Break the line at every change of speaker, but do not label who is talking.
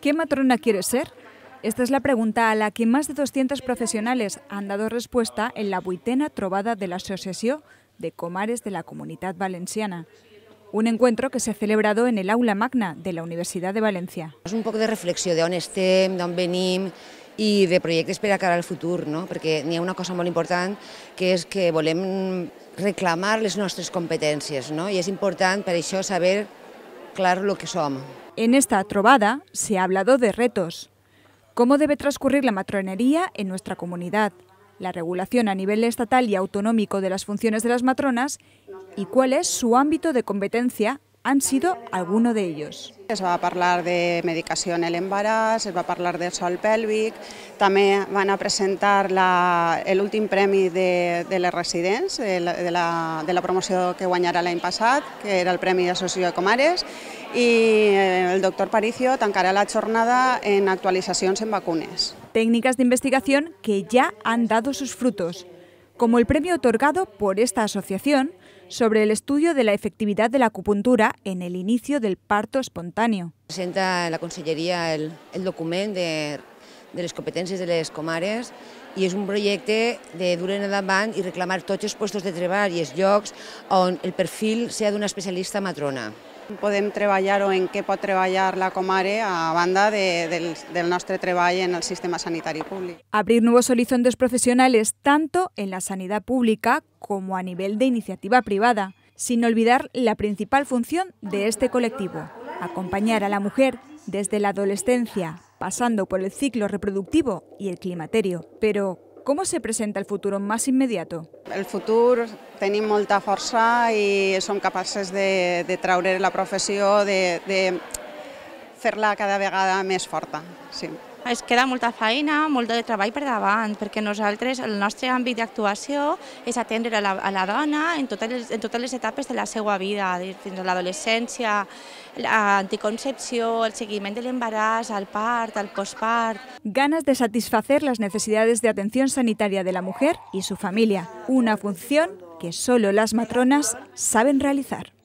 ¿Qué matrona quieres ser? Esta es la pregunta a la que más de 200 profesionales han dado respuesta en la buitena Trovada de la Asociación de Comares de la comunidad Valenciana. Un encuentro que se ha celebrado en el aula magna
de la Universidad de Valencia. Es un poco de reflexión de estem, d'on venim, y de projectes para cara al futuro, no? Porque porque una cosa muy importante que es que volem reclamar les nostres competències no? Y és important saber claro lo que somos. En esta trovada se ha hablado de retos. ¿Cómo debe transcurrir la matronería
en nuestra comunidad? La regulación a nivel estatal y autonómico de las funciones de las
matronas y cuál es su ámbito de competencia han sido alguno de ellos. Se va a hablar de medicación en embarazo, se va a hablar de sol pélvic... También van a presentar el último premio de de la, residencia, de la promoción que guañará la passat, que era el de Sosillo de Comares, y eh, el doctor Paricio tancará la jornada en actualizaciones en vacunas. Técnicas de investigación que ya han dado sus frutos, como el premio otorgado por esta
asociación sobre el estudio de la efectividad de la acupuntura en el inicio del parto espontáneo.
Presenta la Consellería el, el de, las competencias de las comares y es un proyecto de en endavant y reclamar tots els puestos de treball i es llocs on el perfil sea de una especialista matrona. Podem treballar o en qué pot
treballar la Comare a banda del, del nostre treball en el sistema sanitario público.
Abrir nuevos horizontes profesionales tanto en la sanidad pública como a nivel de iniciativa privada, sin olvidar la principal función de este colectivo, acompañar a la mujer desde la adolescencia, pasando por el ciclo reproductivo y el
climaterio, ¿Cómo se presenta el futuro más inmediato? El futur tenim molta força i som capaces de, de traure la professió, de, de fer-la cada vegada més forta. Sí.
Es queda molta feina, molt de treball per davant, perquè nosaltres, el nostre àmbit d'actuació és atendre a la, dona en totes, les, en etapes de la seva vida, fins a l'adolescència, l'anticoncepció, el seguiment del embarazo, el part, el postpart... Ganas de satisfacer las
necesidades de atención sanitaria de la mujer y su familia, una función que solo las matronas saben realizar.